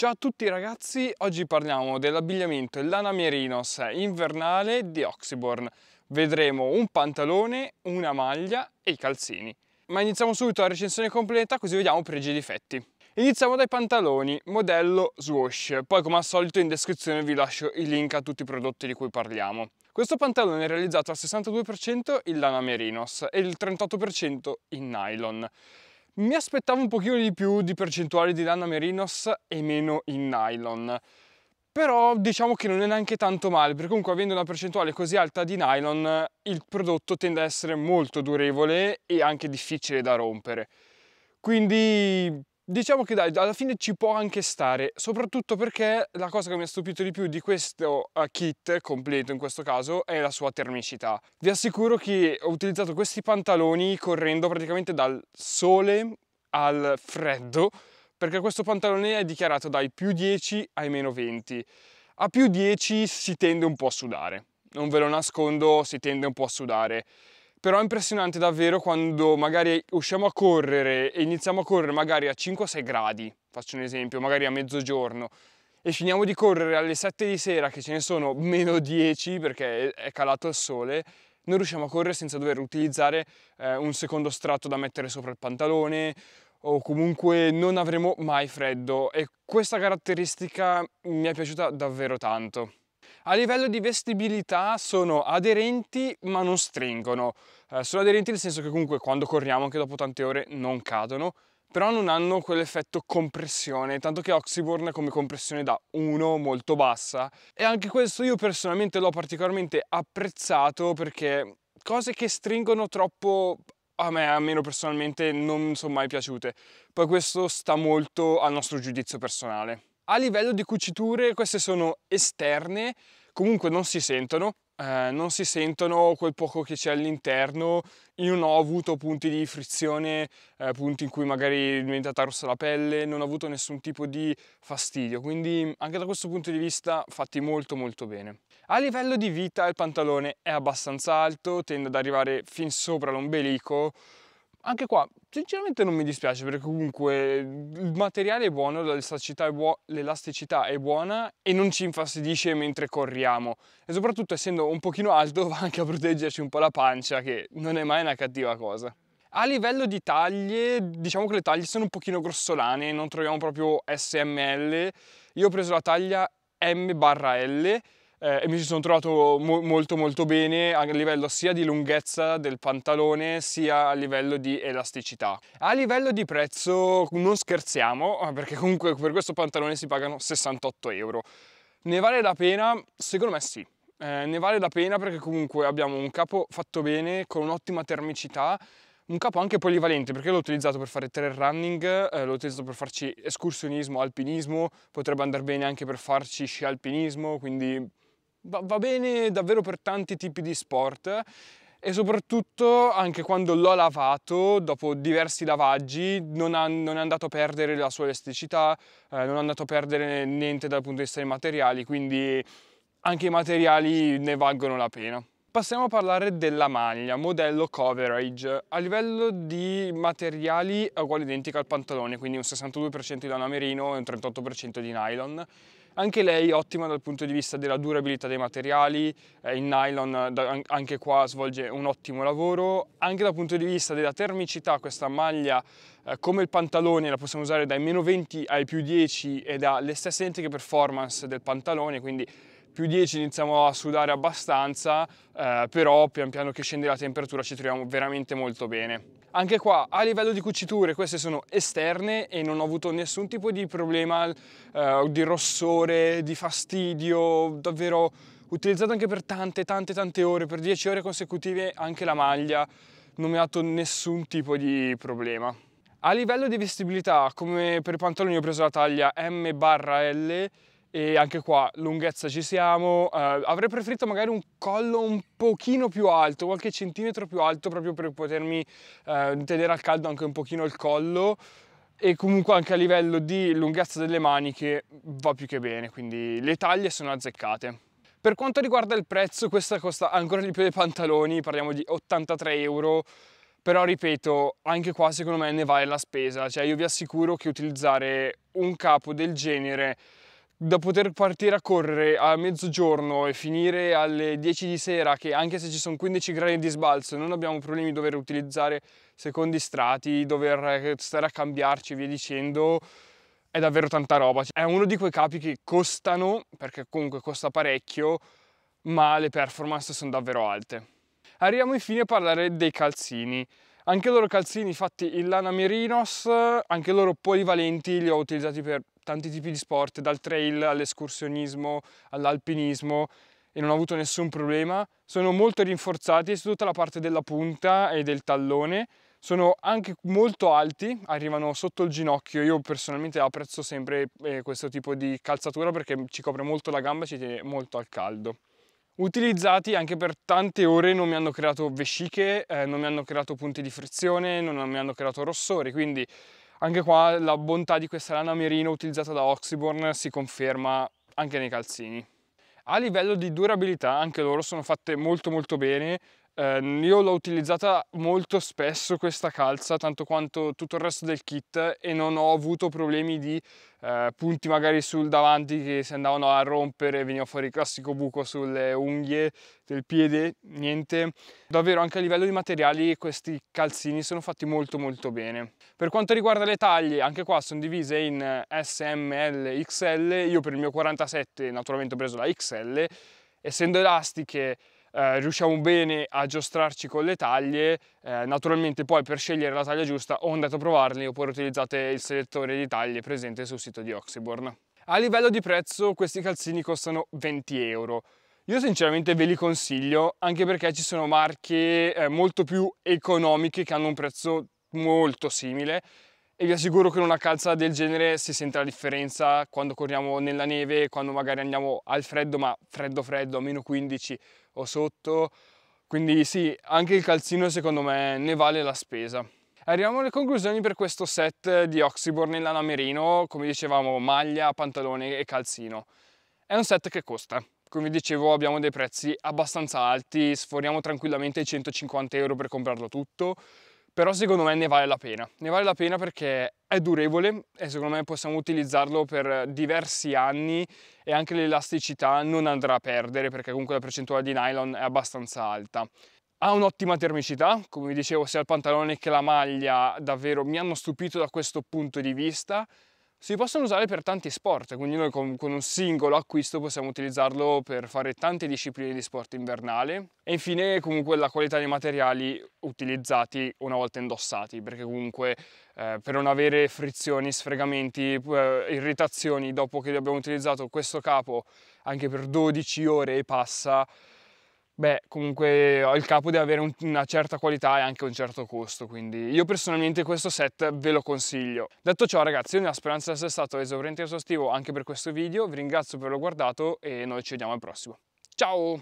Ciao a tutti ragazzi, oggi parliamo dell'abbigliamento Lana Merinos invernale di Oxyborn. Vedremo un pantalone, una maglia e i calzini. Ma iniziamo subito la recensione completa così vediamo pregi e difetti. Iniziamo dai pantaloni, modello Swash, poi come al solito in descrizione vi lascio i link a tutti i prodotti di cui parliamo. Questo pantalone è realizzato al 62% in lana merinos e il 38% in nylon. Mi aspettavo un pochino di più di percentuali di lana merinos e meno in nylon. Però diciamo che non è neanche tanto male, perché comunque avendo una percentuale così alta di nylon, il prodotto tende ad essere molto durevole e anche difficile da rompere. Quindi Diciamo che dai, alla fine ci può anche stare, soprattutto perché la cosa che mi ha stupito di più di questo eh, kit completo in questo caso è la sua termicità. Vi assicuro che ho utilizzato questi pantaloni correndo praticamente dal sole al freddo, perché questo pantalone è dichiarato dai più 10 ai meno 20. A più 10 si tende un po' a sudare, non ve lo nascondo, si tende un po' a sudare però è impressionante davvero quando magari usciamo a correre e iniziamo a correre magari a 5-6 gradi, faccio un esempio, magari a mezzogiorno, e finiamo di correre alle 7 di sera che ce ne sono meno 10 perché è calato il sole, noi riusciamo a correre senza dover utilizzare eh, un secondo strato da mettere sopra il pantalone o comunque non avremo mai freddo e questa caratteristica mi è piaciuta davvero tanto. A livello di vestibilità sono aderenti ma non stringono. Eh, sono aderenti nel senso che comunque quando corriamo anche dopo tante ore non cadono, però non hanno quell'effetto compressione, tanto che Oxyborn come compressione da 1 molto bassa e anche questo io personalmente l'ho particolarmente apprezzato perché cose che stringono troppo a me almeno personalmente non sono mai piaciute. Poi questo sta molto al nostro giudizio personale. A livello di cuciture queste sono esterne, comunque non si sentono, eh, non si sentono quel poco che c'è all'interno. Io non ho avuto punti di frizione, eh, punti in cui magari è diventata rossa la pelle, non ho avuto nessun tipo di fastidio, quindi anche da questo punto di vista fatti molto molto bene. A livello di vita il pantalone è abbastanza alto, tende ad arrivare fin sopra l'ombelico, anche qua sinceramente non mi dispiace perché comunque il materiale è buono, l'elasticità è, buo è buona e non ci infastidisce mentre corriamo e soprattutto essendo un pochino alto va anche a proteggerci un po' la pancia che non è mai una cattiva cosa. A livello di taglie, diciamo che le taglie sono un pochino grossolane, non troviamo proprio SML. Io ho preso la taglia M barra L eh, e mi ci sono trovato mo molto molto bene a livello sia di lunghezza del pantalone sia a livello di elasticità. A livello di prezzo non scherziamo eh, perché comunque per questo pantalone si pagano 68 euro. Ne vale la pena? Secondo me sì. Eh, ne vale la pena perché comunque abbiamo un capo fatto bene con un'ottima termicità un capo anche polivalente perché l'ho utilizzato per fare trail running, eh, l'ho utilizzato per farci escursionismo, alpinismo, potrebbe andare bene anche per farci sci alpinismo, quindi va, va bene davvero per tanti tipi di sport e soprattutto anche quando l'ho lavato dopo diversi lavaggi non, ha, non, è andato a perdere la sua elasticità, eh, non è andato a perdere niente dal punto di vista dei materiali, quindi anche i materiali ne valgono la pena. Passiamo a parlare della maglia, modello coverage. A livello di materiali è uguale identica al pantalone, quindi un 62% di lana merino e un 38% di nylon. Anche lei ottima dal punto di vista della durabilità dei materiali, eh, il nylon eh, anche qua svolge un ottimo lavoro, anche dal punto di vista della termicità questa maglia eh, come il pantalone la possiamo usare dai meno 20 ai più 10 ed ha le stesse identiche performance del pantalone, quindi più 10 iniziamo a sudare abbastanza, eh, però pian piano che scende la temperatura ci troviamo veramente molto bene. Anche qua a livello di cuciture queste sono esterne e non ho avuto nessun tipo di problema eh, di rossore, di fastidio, davvero utilizzato anche per tante tante tante ore, per 10 ore consecutive anche la maglia non mi ha dato nessun tipo di problema. A livello di vestibilità, come per i pantaloni ho preso la taglia M L e anche qua lunghezza ci siamo eh, avrei preferito magari un collo un pochino più alto qualche centimetro più alto proprio per potermi eh, tenere al caldo anche un pochino il collo e comunque anche a livello di lunghezza delle maniche va più che bene quindi le taglie sono azzeccate per quanto riguarda il prezzo questa costa ancora di più dei pantaloni parliamo di 83 euro però ripeto anche qua secondo me ne vale la spesa cioè io vi assicuro che utilizzare un capo del genere da poter partire a correre a mezzogiorno e finire alle 10 di sera, che anche se ci sono 15 gradi di sbalzo non abbiamo problemi di dover utilizzare secondi strati, dover eh, stare a cambiarci e via dicendo, è davvero tanta roba. È uno di quei capi che costano, perché comunque costa parecchio, ma le performance sono davvero alte. Arriviamo infine a parlare dei calzini. Anche loro calzini fatti in lana merinos, anche loro polivalenti, li ho utilizzati per tanti tipi di sport, dal trail all'escursionismo, all'alpinismo e non ho avuto nessun problema. Sono molto rinforzati su tutta la parte della punta e del tallone. Sono anche molto alti, arrivano sotto il ginocchio. Io personalmente apprezzo sempre eh, questo tipo di calzatura perché ci copre molto la gamba e ci tiene molto al caldo. Utilizzati anche per tante ore non mi hanno creato vesciche, eh, non mi hanno creato punti di frizione, non mi hanno creato rossori, quindi anche qua la bontà di questa lana merino utilizzata da Oxyborn si conferma anche nei calzini. A livello di durabilità anche loro sono fatte molto molto bene, eh, io l'ho utilizzata molto spesso questa calza, tanto quanto tutto il resto del kit e non ho avuto problemi di eh, punti magari sul davanti che si andavano a rompere, veniva fuori il classico buco sulle unghie del piede, niente. Davvero anche a livello di materiali questi calzini sono fatti molto molto bene. Per quanto riguarda le taglie, anche qua sono divise in eh, SML, XL, io per il mio 47 naturalmente ho preso la XL, essendo elastiche eh, riusciamo bene a giostrarci con le taglie, eh, naturalmente poi per scegliere la taglia giusta o andate a provarli oppure utilizzate il selettore di taglie presente sul sito di Oxyborn. A livello di prezzo questi calzini costano 20 euro. Io sinceramente ve li consiglio anche perché ci sono marche eh, molto più economiche che hanno un prezzo molto simile e vi assicuro che in una calza del genere si sente la differenza quando corriamo nella neve, quando magari andiamo al freddo, ma freddo freddo, a meno 15 o sotto. Quindi sì, anche il calzino secondo me ne vale la spesa. Arriviamo alle conclusioni per questo set di Oxyborn e lana merino, come dicevamo maglia, pantalone e calzino. È un set che costa, come dicevo abbiamo dei prezzi abbastanza alti, sforiamo tranquillamente i 150 euro per comprarlo tutto, però secondo me ne vale la pena. Ne vale la pena perché è durevole e secondo me possiamo utilizzarlo per diversi anni e anche l'elasticità non andrà a perdere perché comunque la percentuale di nylon è abbastanza alta. Ha un'ottima termicità, come vi dicevo sia il pantalone che la maglia davvero mi hanno stupito da questo punto di vista si possono usare per tanti sport, quindi noi con, con, un singolo acquisto possiamo utilizzarlo per fare tante discipline di sport invernale e infine comunque la qualità dei materiali utilizzati una volta indossati, perché comunque eh, per non avere frizioni, sfregamenti, eh, irritazioni dopo che abbiamo utilizzato questo capo anche per 12 ore e passa, beh, comunque ho eh, il capo di avere un, una certa qualità e anche un certo costo, quindi io personalmente questo set ve lo consiglio. Detto ciò ragazzi, io nella speranza di essere stato esauriente e esaustivo anche per questo video, vi ringrazio per averlo guardato e noi ci vediamo al prossimo. Ciao!